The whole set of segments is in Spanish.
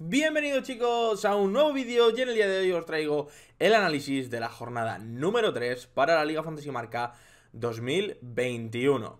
Bienvenidos chicos a un nuevo vídeo y en el día de hoy os traigo el análisis de la jornada número 3 para la Liga Fantasy Marca 2021.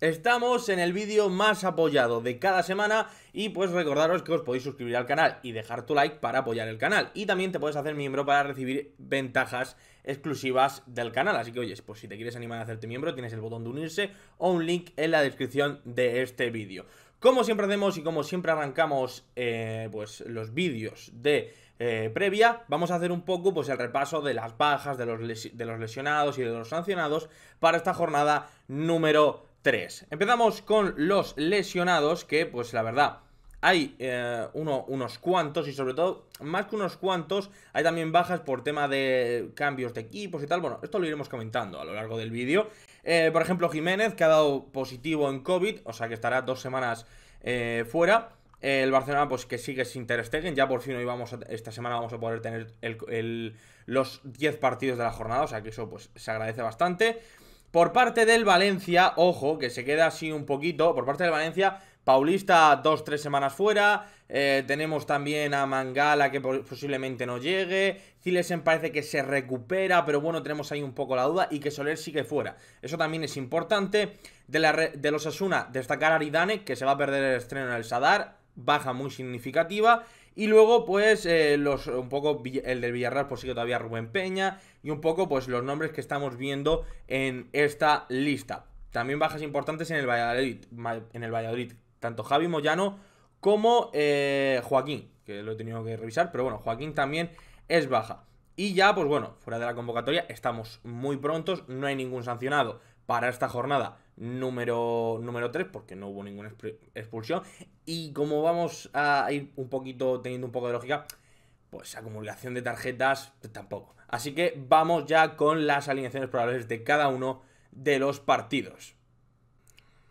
Estamos en el vídeo más apoyado de cada semana y pues recordaros que os podéis suscribir al canal y dejar tu like para apoyar el canal. Y también te puedes hacer miembro para recibir ventajas exclusivas del canal. Así que oye, pues si te quieres animar a hacerte miembro tienes el botón de unirse o un link en la descripción de este vídeo. Como siempre hacemos y como siempre arrancamos eh, pues los vídeos de eh, previa, vamos a hacer un poco pues el repaso de las bajas, de los, de los lesionados y de los sancionados para esta jornada número 3. Empezamos con los lesionados, que pues la verdad hay eh, uno, unos cuantos y sobre todo, más que unos cuantos, hay también bajas por tema de cambios de equipos y tal. Bueno, esto lo iremos comentando a lo largo del vídeo. Eh, por ejemplo, Jiménez, que ha dado positivo en COVID, o sea que estará dos semanas eh, fuera. El Barcelona, pues que sigue sin Ter Ya por fin hoy vamos esta semana vamos a poder tener los 10 partidos de la jornada. O sea que eso pues se agradece bastante. Por parte del Valencia, ojo, que se queda así un poquito, por parte del Valencia, Paulista dos, tres semanas fuera, eh, tenemos también a Mangala que posiblemente no llegue, Cilesen parece que se recupera, pero bueno, tenemos ahí un poco la duda, y que Soler sigue fuera. Eso también es importante. De, la de los Asuna, destacar a Aridane, que se va a perder el estreno en el Sadar, baja muy significativa. Y luego, pues, eh, los, un poco el del Villarreal, pues sigue todavía Rubén Peña. Y un poco, pues, los nombres que estamos viendo en esta lista. También bajas importantes en el Valladolid. En el Valladolid tanto Javi Moyano como eh, Joaquín, que lo he tenido que revisar. Pero bueno, Joaquín también es baja. Y ya, pues bueno, fuera de la convocatoria, estamos muy prontos, no hay ningún sancionado para esta jornada número, número 3, porque no hubo ninguna expulsión. Y como vamos a ir un poquito teniendo un poco de lógica, pues acumulación de tarjetas pues tampoco. Así que vamos ya con las alineaciones probables de cada uno de los partidos.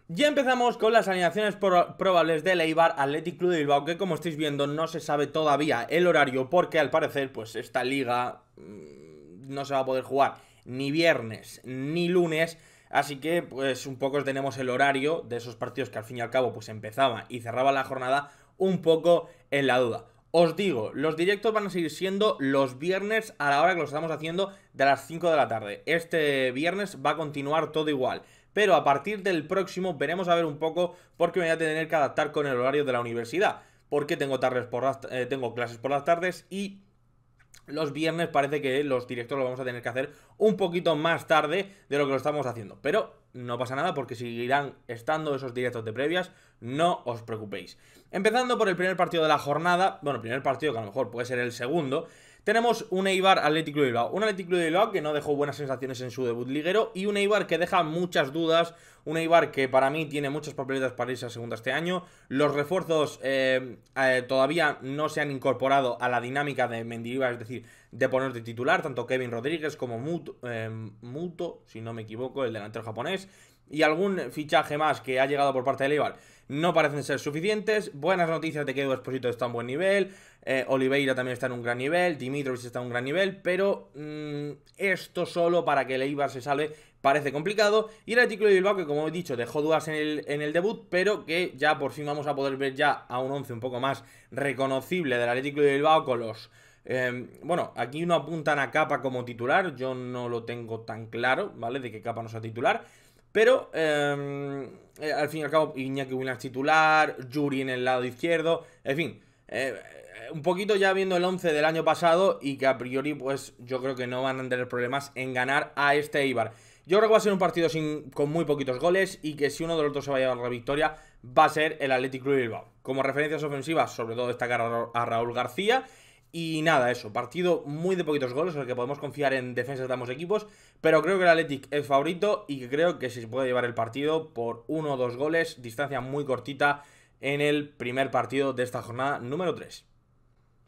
Ya empezamos con las alineaciones probables de Eibar Athletic Club de Bilbao, que como estáis viendo no se sabe todavía el horario, porque al parecer pues esta liga mm, no se va a poder jugar ni viernes ni lunes, Así que, pues un poco tenemos el horario de esos partidos que al fin y al cabo pues empezaba y cerraba la jornada un poco en la duda. Os digo, los directos van a seguir siendo los viernes a la hora que los estamos haciendo de las 5 de la tarde. Este viernes va a continuar todo igual. Pero a partir del próximo veremos a ver un poco porque me voy a tener que adaptar con el horario de la universidad. Porque tengo, tardes por las, eh, tengo clases por las tardes y los viernes parece que los directos los vamos a tener que hacer un poquito más tarde de lo que lo estamos haciendo. Pero no pasa nada porque seguirán estando esos directos de previas, no os preocupéis. Empezando por el primer partido de la jornada, bueno, el primer partido que a lo mejor puede ser el segundo, tenemos un Eibar Atlético de Bilbao. Un Atlético de Bilbao que no dejó buenas sensaciones en su debut liguero y un Eibar que deja muchas dudas. Un Eibar que para mí tiene muchas papeletas para irse a segunda este año. Los refuerzos eh, eh, todavía no se han incorporado a la dinámica de Mendilibar, es decir, de poner de titular, tanto Kevin Rodríguez como Muto, eh, Muto, si no me equivoco, el delantero japonés. Y algún fichaje más que ha llegado por parte del Eibar no parecen ser suficientes. Buenas noticias de que Edu Esposito está en buen nivel, eh, Oliveira también está en un gran nivel, Dimitrovic está en un gran nivel, pero mm, esto solo para que el se salve parece complicado. Y el artículo de Bilbao, que como he dicho, dejó dudas en el, debut, pero que ya por fin vamos a poder ver ya a un 11 un poco más reconocible del artículo de Bilbao con los... Em, bueno, aquí no apuntan a Capa como titular, yo no lo tengo tan claro, ¿vale? De que Capa no a titular. Pero em, eh, al fin y al cabo, Iñaki Williams titular, Yuri en el lado izquierdo, en fin. Eh, eh, un poquito ya viendo el 11 del año pasado y que a priori, pues yo creo que no van a tener problemas en ganar a este Ibar. Yo creo que va a ser un partido sin, con muy poquitos goles y que si uno de los dos se va a llevar la victoria, va a ser el Athletic Club Bilbao. Como referencias ofensivas, sobre todo destacar a Raúl García y nada, eso, partido muy de poquitos goles, en el que podemos confiar en defensas de ambos equipos, pero creo que el Athletic es favorito y creo que se puede llevar el partido por uno o dos goles, distancia muy cortita en el primer partido de esta jornada número 3.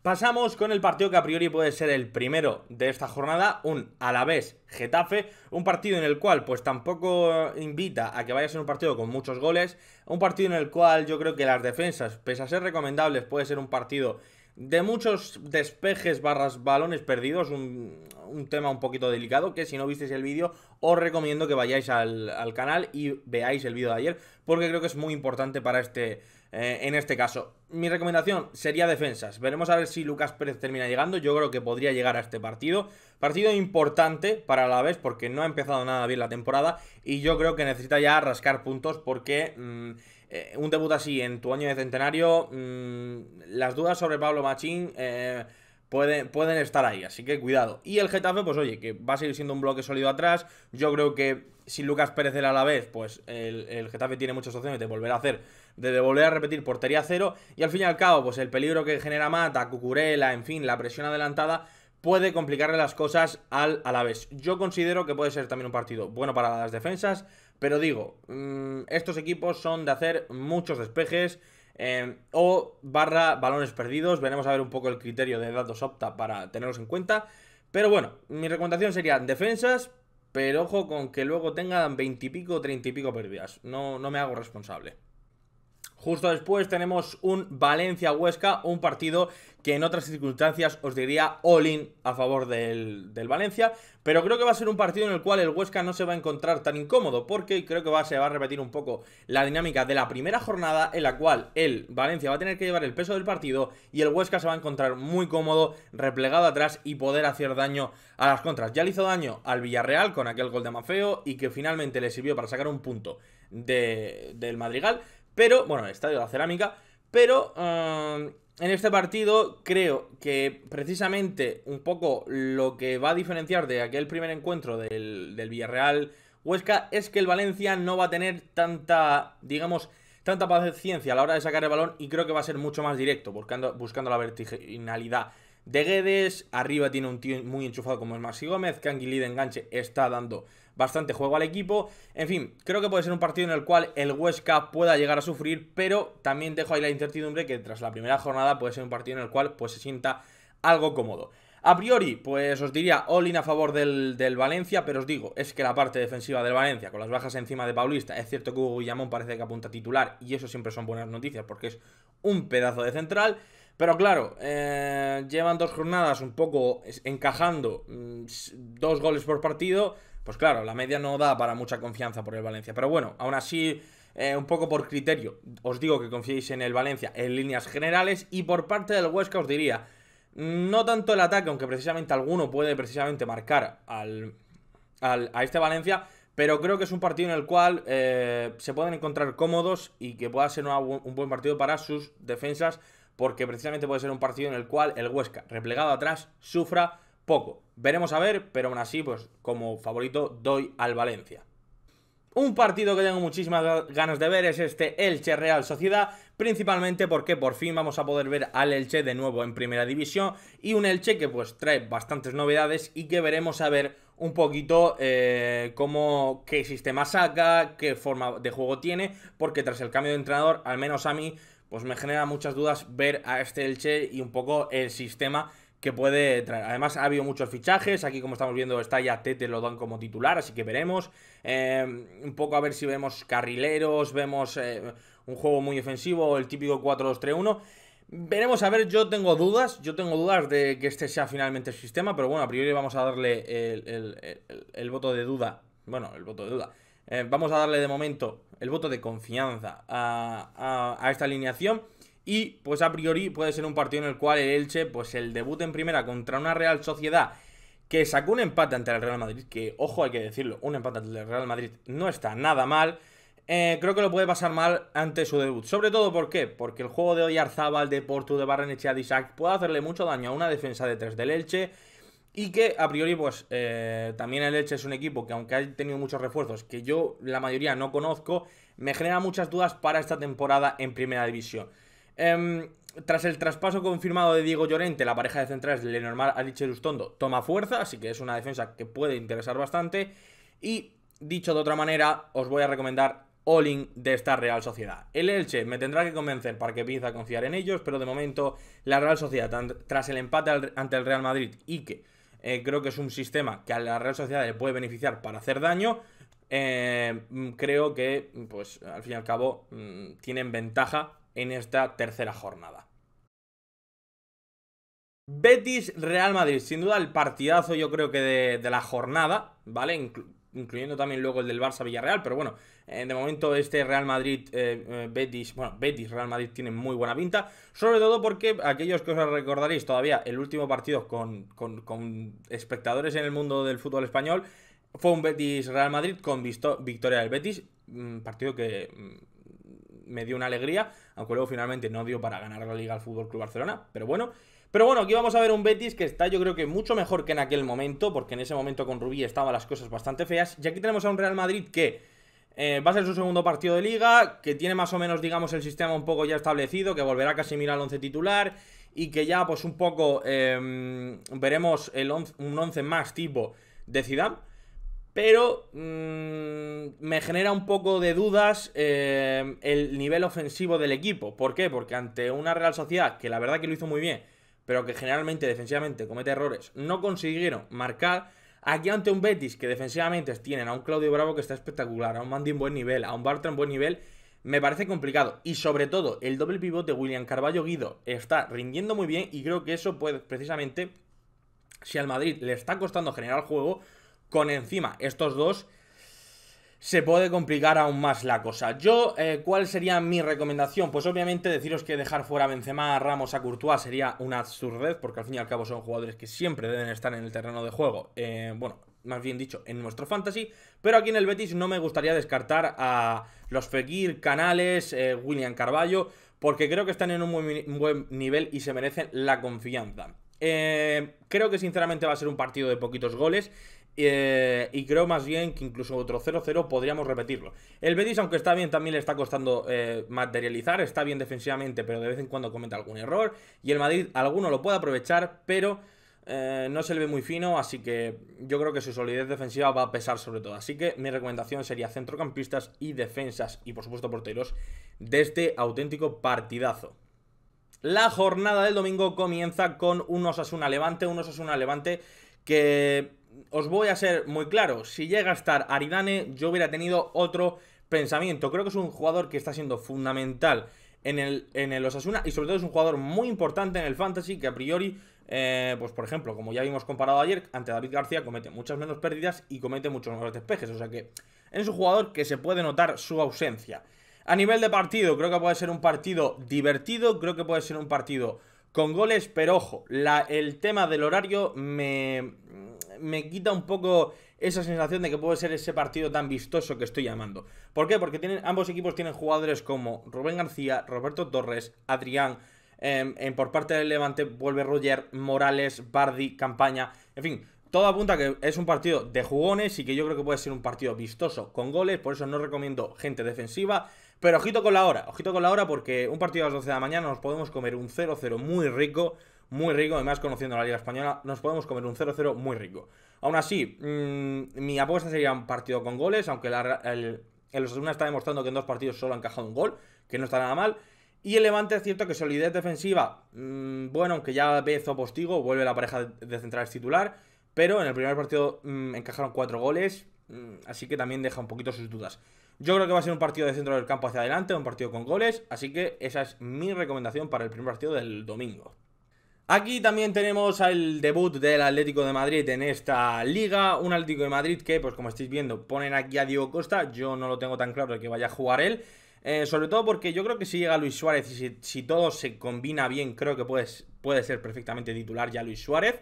Pasamos con el partido que a priori puede ser el primero de esta jornada, un Alavés Getafe, un partido en el cual pues tampoco invita a que vaya a ser un partido con muchos goles, un partido en el cual yo creo que las defensas, pese a ser recomendables, puede ser un partido de muchos despejes barras balones perdidos, un, un, tema un poquito delicado, que si no visteis el vídeo, os recomiendo que vayáis al, canal y veáis el vídeo de ayer, porque creo que es muy importante para este, eh, en este caso. Mi recomendación sería defensas. Veremos a ver si Lucas Pérez termina llegando. Yo creo que podría llegar a este partido. Partido importante para la vez porque no ha empezado nada bien la temporada y yo creo que necesita ya rascar puntos porque... Mm, eh, un debut así en tu año de centenario, mm, las dudas sobre Pablo Machín eh, pueden, estar ahí, así que cuidado. Y el Getafe, pues oye, que va a seguir siendo un bloque sólido atrás. Yo creo que si Lucas Pérez a la vez, pues el, Getafe tiene muchas opciones de volver a hacer, de volver a repetir portería cero. Y al fin y al cabo, pues el peligro que genera Mata, Cucurela, en fin, la presión adelantada puede complicarle las cosas al Alavés. Yo considero que puede ser también un partido bueno para las defensas, pero digo, mm, estos equipos son de hacer muchos despejes em, o barra balones perdidos. Veremos a ver un poco el criterio de datos opta para tenerlos en cuenta. Pero bueno, mi recomendación sería defensas, pero ojo con que luego tengan veintipico y pico, y pico pérdidas. No, no me hago responsable. Justo después tenemos un Valencia-Huesca, un partido que en otras circunstancias os diría all-in a favor del, Valencia, pero creo que va a ser un partido en el cual el Huesca no se va a encontrar tan incómodo, porque creo que va, se va a repetir un poco la dinámica de la primera jornada, en la cual el Valencia va a tener que llevar el peso del partido y el Huesca se va a encontrar muy cómodo, replegado atrás y poder hacer daño a las contras. Ya le hizo daño al Villarreal con aquel gol de Mafeo y que finalmente le sirvió para sacar un punto del Madrigal, pero, bueno, estadio de la cerámica. Pero um, en este partido creo que precisamente un poco lo que va a diferenciar de aquel primer encuentro del, del Villarreal Huesca es que el Valencia no va a tener tanta, digamos, tanta paciencia a la hora de sacar el balón y creo que va a ser mucho más directo, buscando la vertiginalidad de Guedes. Arriba tiene un tío muy enchufado como es Maxi Gómez. que de enganche está dando bastante juego al equipo. En fin, creo que puede ser un partido en el cual el Huesca pueda llegar a sufrir, pero también dejo ahí la incertidumbre que tras la primera jornada puede ser un partido en el cual pues, se sienta algo cómodo. A priori, pues os diría all in a favor del, Valencia, pero os digo, es que la parte defensiva del Valencia, con las bajas encima de Paulista, es cierto que Hugo Guillamón parece que apunta titular y eso siempre son buenas noticias porque es un pedazo de central. Pero claro, eh, llevan dos jornadas un poco encajando mm, dos goles por partido. Pues claro, la media no da para mucha confianza por el Valencia. Pero bueno, aún así, eh, un poco por criterio, os digo que confiéis en el Valencia en líneas generales. Y por parte del Huesca os diría, no tanto el ataque, aunque precisamente alguno puede precisamente marcar al, a este Valencia. Pero creo que es un partido en el cual eh, se pueden encontrar cómodos y que pueda ser un buen partido para sus defensas porque precisamente puede ser un partido en el cual el Huesca, replegado atrás, sufra poco. Veremos a ver, pero aún así, pues como favorito doy al Valencia. Un partido que tengo muchísimas ganas de ver es este Elche Real Sociedad, principalmente porque por fin vamos a poder ver al Elche de nuevo en Primera División y un Elche que pues trae bastantes novedades y que veremos a ver un poquito eh, cómo, qué sistema saca, qué forma de juego tiene, porque tras el cambio de entrenador, al menos a mí, pues me genera muchas dudas ver a este Elche y un poco el sistema que puede traer. Además, ha habido muchos fichajes. Aquí, como estamos viendo, está ya Tete, lo dan como titular, así que veremos. Eh, un poco a ver si vemos carrileros, vemos eh, un juego muy ofensivo, el típico 4-2-3-1. Veremos, a ver, yo tengo dudas, yo tengo dudas de que este sea finalmente el sistema, pero bueno, a priori vamos a darle el voto de duda. Bueno, el voto de duda. Eh, vamos a darle de momento el voto de confianza a, esta alineación. Y pues a priori puede ser un partido en el cual el Elche, pues el debut en primera contra una Real Sociedad que sacó un empate ante el Real Madrid, que ojo hay que decirlo, un empate ante el Real Madrid no está nada mal. Eh, creo que lo puede pasar mal ante su debut. Sobre todo, ¿por qué? Porque el juego de Oyarzábal, de Portu, de Barrenechea, de Isaac puede hacerle mucho daño a una defensa de 3 del Elche y que a priori, pues eh, también el Elche es un equipo que, aunque ha tenido muchos refuerzos que yo la mayoría no conozco, me genera muchas dudas para esta temporada en Primera División. Em, tras el traspaso confirmado de Diego Llorente, la pareja de centrales de Lenormand a Lustondo toma fuerza, así que es una defensa que puede interesar bastante. Y dicho de otra manera, os voy a recomendar all de esta Real Sociedad. El Elche me tendrá que convencer para que empiece a confiar en ellos, pero de momento la Real Sociedad, tras el empate ante el Real Madrid y que eh, creo que es un sistema que a la Real Sociedad le puede beneficiar para hacer daño. Eh, mm, creo que, pues, al fin y al cabo, mm, tienen ventaja en esta tercera jornada. Betis Real Madrid, sin duda el partidazo yo creo que de, la jornada, ¿vale? incluyendo también luego el del Barça Villarreal, pero bueno, en eh, de momento este Real Madrid, eh, eh, Betis, bueno, Betis, Real Madrid tiene muy buena pinta, sobre todo porque aquellos que os recordaréis todavía el último partido con, espectadores en el mundo del fútbol español, fue un Betis Real Madrid con victoria del Betis, un mm, partido que mm, me dio una alegría, aunque luego finalmente no dio para ganar la Liga al Fútbol Club Barcelona, pero bueno. Pero bueno, aquí vamos a ver un Betis que está yo creo que mucho mejor que en aquel momento, porque en ese momento con Rubí estaban las cosas bastante feas. Y aquí tenemos a un Real Madrid que eh, va a ser su segundo partido de liga, que tiene más o menos, digamos, el sistema un poco ya establecido, que volverá a casi mirar al once titular y que ya, pues un poco, em, veremos el un once más tipo de Zidane. Pero mm, me genera un poco de dudas em, el nivel ofensivo del equipo. ¿Por qué? Porque ante una Real Sociedad que la verdad que lo hizo muy bien, pero que generalmente defensivamente comete errores, no consiguieron marcar. Aquí ante un Betis que defensivamente tienen a un Claudio Bravo que está espectacular, a un Mandy en buen nivel, a un Bartra en buen nivel, me parece complicado. Y sobre todo, el doble pivote William Carballo Guido está rindiendo muy bien y creo que eso puede precisamente, si al Madrid le está costando generar juego, con encima estos dos se puede complicar aún más la cosa. Yo, eh, ¿cuál sería mi recomendación? Pues obviamente deciros que dejar fuera a Benzema, a Ramos, a Courtois sería una absurdez, porque al fin y al cabo son jugadores que siempre deben estar en el terreno de juego. Eh, bueno, más bien dicho, en nuestro fantasy, pero aquí en el Betis no me gustaría descartar a los Fekir, Canales, eh, William Carballo, porque creo que están en un buen nivel y se merecen la confianza. creo que sinceramente va a ser un partido de poquitos goles eh, y creo más bien que incluso otro 0-0 podríamos repetirlo. El Betis, aunque está bien, también le está costando eh, materializar. Está bien defensivamente, pero de vez en cuando comete algún error. Y el Madrid, alguno lo puede aprovechar, pero eh, no se le ve muy fino. Así que yo creo que su solidez defensiva va a pesar sobre todo. Así que mi recomendación sería centrocampistas y defensas. Y por supuesto porteros de este auténtico partidazo. La jornada del domingo comienza con un Osasuna Levante. Un Osasuna Levante que os voy a ser muy claro, si llega a estar Aridane, yo hubiera tenido otro pensamiento. Creo que es un jugador que está siendo fundamental en el, en el Osasuna y sobre todo es un jugador muy importante en el Fantasy que a priori, eh, pues por ejemplo, como ya vimos comparado ayer, ante David García comete muchas menos pérdidas y comete muchos mejores despejes. O sea que es un jugador que se puede notar su ausencia. A nivel de partido, creo que puede ser un partido divertido, creo que puede ser un partido con goles, pero ojo, el tema del horario me, me quita un poco esa sensación de que puede ser ese partido tan vistoso que estoy llamando. ¿Por qué? Porque ambos equipos tienen jugadores como Rubén García, Roberto Torres, Adrián. en, em, em, por parte del Levante vuelve Roger, Morales, Bardi, Campaña. En fin, todo apunta que es un partido de jugones y que yo creo que puede ser un partido vistoso con goles. Por eso no recomiendo gente defensiva. Pero ojito con la hora, ojito con la hora porque un partido a las 12 de la mañana nos podemos comer un 0-0 muy rico, muy rico, además conociendo la Liga Española, nos podemos comer un 0-0 muy rico. Aún así, mm, mi apuesta sería un partido con goles, aunque el, el Osasuna está demostrando que en dos partidos solo ha encajado un gol, que no está nada mal. Y el Levante es cierto que solidez defensiva, mm, bueno, aunque ya Bezo Postigo vuelve la pareja de, centrales titular, pero en el primer partido mm, encajaron cuatro goles, así que también deja un poquito sus dudas. Yo creo que va a ser un partido de centro del campo hacia adelante, un partido con goles, así que esa es mi recomendación para el primer partido del domingo. Aquí también tenemos el debut del Atlético de Madrid en esta liga, un Atlético de Madrid que, pues como estáis viendo, ponen aquí a Diego Costa, yo no lo tengo tan claro de que vaya a jugar él, eh, sobre todo porque yo creo que si llega Luis Suárez y si, todo se combina bien, creo que puede ser perfectamente titular ya Luis Suárez.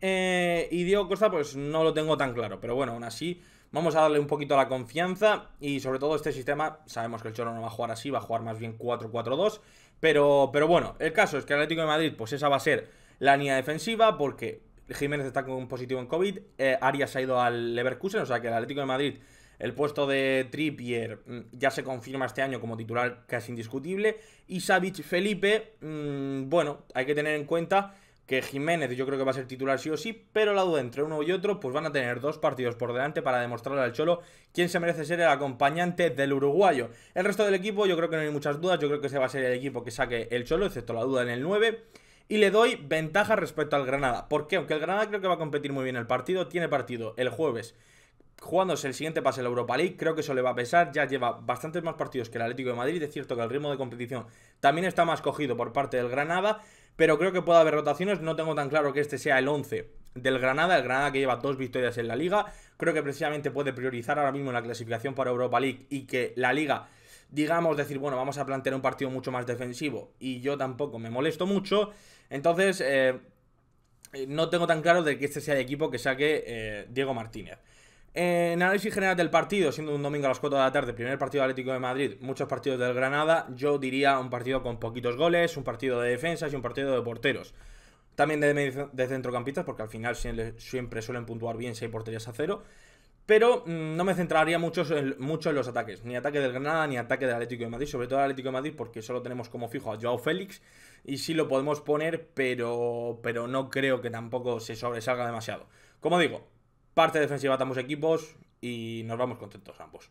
Eh, y Diego Costa, pues no lo tengo tan claro. Pero bueno, aún así, Vamos a darle un poquito a la confianza y sobre todo este sistema, sabemos que el Cholo no va a jugar así, va a jugar más bien 4-4-2, pero, pero bueno, el caso es que el Atlético de Madrid, pues esa va a ser la línea defensiva porque Jiménez está con un positivo en COVID, eh, Arias ha ido al Leverkusen, o sea que el Atlético de Madrid... El puesto de Trippier mm, ya se confirma este año como titular casi indiscutible. Y Savic Felipe, mm, bueno, hay que tener en cuenta que Jiménez yo creo que va a ser titular sí o sí, pero la duda entre uno y otro, pues van a tener dos partidos por delante para demostrarle al Cholo quién se merece ser el acompañante del uruguayo. El resto del equipo yo creo que no hay muchas dudas, yo creo que ese va a ser el equipo que saque el Cholo, excepto la duda en el 9. Y le doy ventaja respecto al Granada, porque aunque el Granada creo que va a competir muy bien el partido, tiene partido el jueves jugándose el siguiente pase en la Europa League, creo que eso le va a pesar, ya lleva bastantes más partidos que el Atlético de Madrid, es cierto que el ritmo de competición también está más cogido por parte del Granada, pero creo que puede haber rotaciones. No tengo tan claro que este sea el 11 del Granada, el Granada que lleva dos victorias en la liga. Creo que precisamente puede priorizar ahora mismo la clasificación para Europa League y que la liga, digamos, decir, bueno, vamos a plantear un partido mucho más defensivo y yo tampoco me molesto mucho. Entonces, eh, eh, no tengo tan claro de que este sea el equipo que saque eh, Diego Martínez. Eh, en análisis general del partido, siendo un domingo a las 4 de la tarde, primer partido Atlético de Madrid, muchos partidos del Granada, yo diría un partido con poquitos goles, un partido de defensas y un partido de porteros. También de, de centrocampistas, porque al final siempre suelen puntuar bien si hay porterías a cero. Pero mm, no me centraría mucho en, mucho en los ataques. Ni ataque del Granada, ni ataque del Atlético de Madrid. Sobre todo el Atlético de Madrid, porque solo tenemos como fijo a Joao Félix. Y sí lo podemos poner, pero, pero no creo que tampoco se sobresalga demasiado. Como digo, parte defensiva de ambos equipos y nos vamos contentos ambos.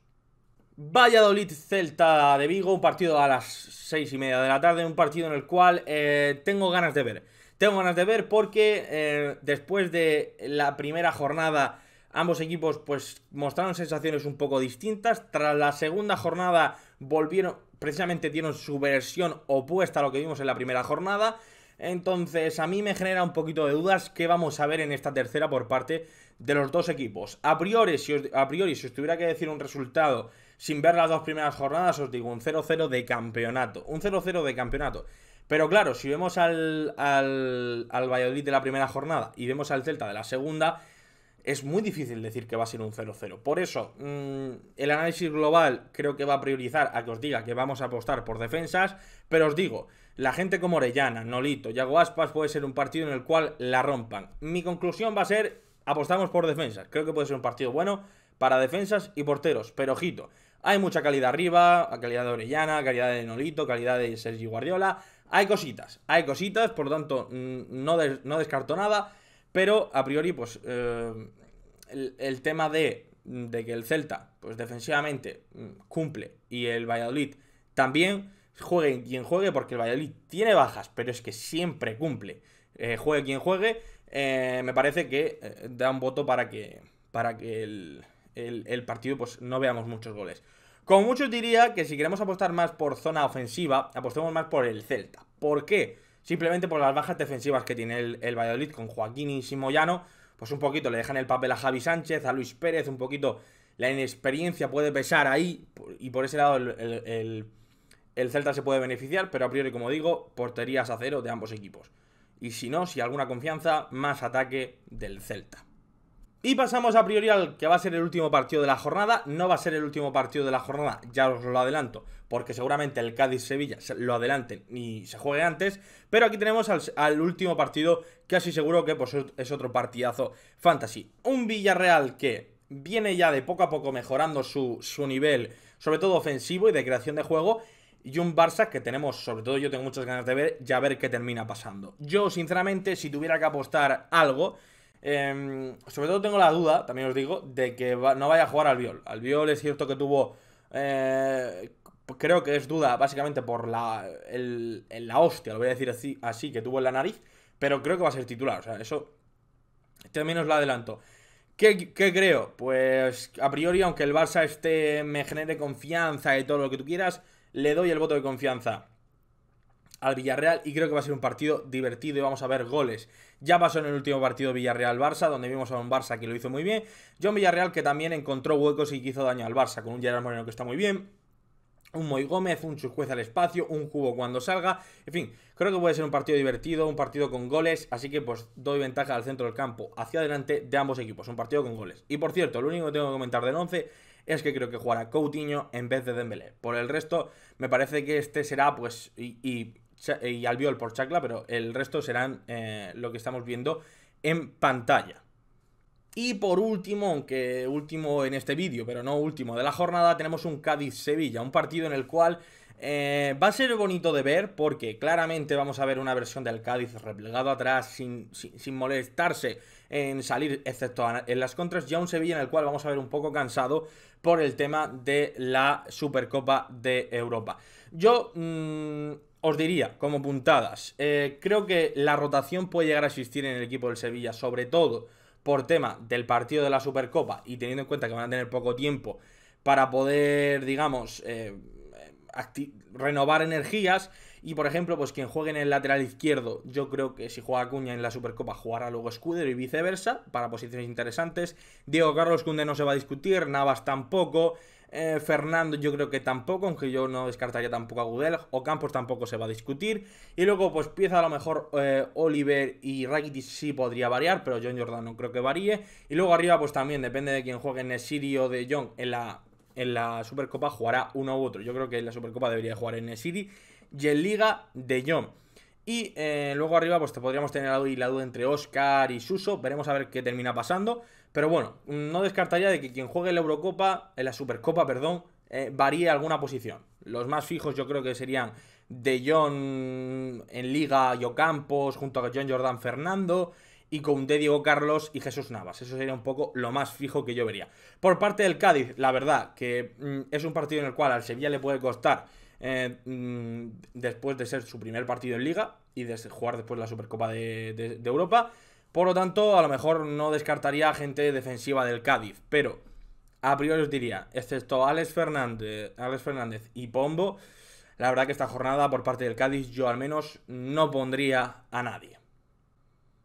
Valladolid Celta de Vigo, un partido a las seis y media de la tarde, un partido en el cual eh, tengo ganas de ver. Tengo ganas de ver porque eh, después de la primera jornada ambos equipos pues mostraron sensaciones un poco distintas. Tras la segunda jornada volvieron, precisamente dieron su versión opuesta a lo que vimos en la primera jornada. Entonces, a mí me genera un poquito de dudas qué vamos a ver en esta tercera por parte de los dos equipos. A priori, si os, a priori, si tuviera que decir un resultado sin ver las dos primeras jornadas, os digo un 0-0 de campeonato. Un 0-0 de campeonato. Pero claro, si vemos al, al, al Valladolid de la primera jornada y vemos al Celta de la segunda, es muy difícil decir que va a ser un 0-0. Por eso, mm, el análisis global creo que va a priorizar a que os diga que vamos a apostar por defensas, pero os digo, la gente como Orellana, Nolito, Yago Aspas puede ser un partido en el cual la rompan. Mi conclusión va a ser, apostamos por defensas. Creo que puede ser un partido bueno para defensas y porteros, pero ojito. Hay mucha calidad arriba, calidad de Orellana, calidad de Nolito, calidad de Sergi Guardiola. Hay cositas, hay cositas, por lo tanto, mm, no, no descarto nada. Pero a priori, pues eh, el, tema de, de, que el Celta, pues defensivamente, mm, cumple y el Valladolid también, juegue quien juegue, porque el Valladolid tiene bajas, pero es que siempre cumple. Eh, juegue quien juegue, eh, me parece que eh, da un voto para que, para que el, partido pues, no veamos muchos goles. Como muchos diría que si queremos apostar más por zona ofensiva, apostemos más por el Celta. ¿Por qué? Simplemente por las bajas defensivas que tiene el, el Valladolid con Joaquín y Simoyano. Pues un poquito le dejan el papel a Javi Sánchez, a Luis Pérez, un poquito la inexperiencia puede pesar ahí. Y por ese lado el, el Celta se puede beneficiar, pero a priori, como digo, porterías a cero de ambos equipos. Y si no, si alguna confianza, más ataque del Celta. Y pasamos a priori al que va a ser el último partido de la jornada. No va a ser el último partido de la jornada, ya os lo adelanto, porque seguramente el Cádiz-Sevilla lo adelanten y se juegue antes. Pero aquí tenemos al, último partido, casi seguro que pues, es otro partidazo fantasy. Un Villarreal que viene ya de poco a poco mejorando su nivel, sobre todo ofensivo y de creación de juego y un Barça que tenemos, sobre todo yo tengo muchas ganas de ver, ya ver qué termina pasando. Yo, sinceramente, si tuviera que apostar algo, em, sobre todo tengo la duda, también os digo, de que no vaya a jugar al Viol. Al Viol es cierto que tuvo, eh, creo que es duda básicamente por la, la hostia, lo voy a decir así, así, que tuvo en la nariz, pero creo que va a ser titular, o sea, eso también os lo adelanto. ¿Qué, creo? Pues a priori, aunque el Barça esté, me genere confianza y todo lo que tú quieras, le doy el voto de confianza al Villarreal y creo que va a ser un partido divertido y vamos a ver goles. Ya pasó en el último partido Villarreal-Barça, donde vimos a un Barça que lo hizo muy bien. John Villarreal que también encontró huecos y que hizo daño al Barça, con un Gerard Moreno que está muy bien. Un Moy Gómez, un Chuscuez al espacio, un Cubo cuando salga. En fin, creo que puede ser un partido divertido, un partido con goles. Así que pues doy ventaja al centro del campo, hacia adelante de ambos equipos. Un partido con goles. Y por cierto, lo único que tengo que comentar del 11 es que creo que jugará Coutinho en vez de Dembélé. Por el resto, me parece que este será, pues, y, y, Albiol por Chacla, pero el resto serán eh, lo que estamos viendo en pantalla. Y por último, aunque último en este vídeo, pero no último de la jornada, tenemos un Cádiz-Sevilla, un partido en el cual eh, va a ser bonito de ver porque claramente vamos a ver una versión del Cádiz replegado atrás sin, molestarse en salir, excepto en las contras, ya un Sevilla en el cual vamos a ver un poco cansado por el tema de la Supercopa de Europa. Yo mm, os diría, como puntadas, eh, creo que la rotación puede llegar a existir en el equipo del Sevilla, sobre todo por tema del partido de la Supercopa y teniendo en cuenta que van a tener poco tiempo para poder, digamos, eh, renovar energías. Y por ejemplo, pues quien juegue en el lateral izquierdo, yo creo que si juega cuña en la Supercopa, jugará luego Escudero y viceversa, para posiciones interesantes. Diego Carlos Cunde no se va a discutir, Navas tampoco. Eh, Fernando yo creo que tampoco, aunque yo no descartaría tampoco a Gudel, o Campos tampoco se va a discutir. Y luego pues pieza a lo mejor eh, Oliver y Rakitic sí podría variar, pero John Jordan no creo que varíe. Y luego arriba pues también depende de quien juegue en el Sirio de John en la en la Supercopa jugará uno u otro. Yo creo que en la Supercopa debería jugar en el City y en Liga de Jong. Y eh, luego arriba, pues te podríamos tener la duda entre Oscar y Suso. Veremos a ver qué termina pasando. Pero bueno, no descartaría de que quien juegue en la Eurocopa, en la Supercopa, perdón, eh, varíe alguna posición. Los más fijos yo creo que serían De Jong en Liga y Ocampos, junto a John Jordan Fernando y De Diego Carlos y Jesús Navas. Eso sería un poco lo más fijo que yo vería. Por parte del Cádiz, la verdad que mm, es un partido en el cual al Sevilla le puede costar eh, mm, después de ser su primer partido en Liga y de jugar después la Supercopa de, Europa. Por lo tanto, a lo mejor no descartaría gente defensiva del Cádiz, pero a priori os diría, excepto Fernández, Alex Fernández y Pombo, la verdad que esta jornada por parte del Cádiz yo al menos no pondría a nadie.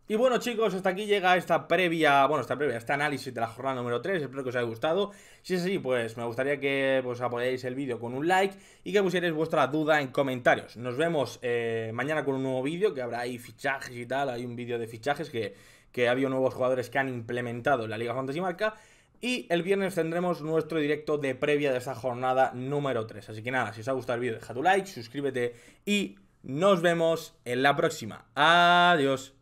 Y bueno chicos, hasta aquí llega esta previa, bueno, esta previa, este análisis de la jornada número 3, espero que os haya gustado. Si es así, pues me gustaría que os pues, apoyáis el vídeo con un like y que pusierais vuestra duda en comentarios. Nos vemos eh, mañana con un nuevo vídeo, que habrá ahí fichajes y tal, hay un vídeo de fichajes que, que ha habido nuevos jugadores que han implementado en la Liga Fantasy Marca. Y el viernes tendremos nuestro directo de previa de esta jornada número 3. Así que nada, si os ha gustado el vídeo, deja tu like, suscríbete y nos vemos en la próxima. Adiós.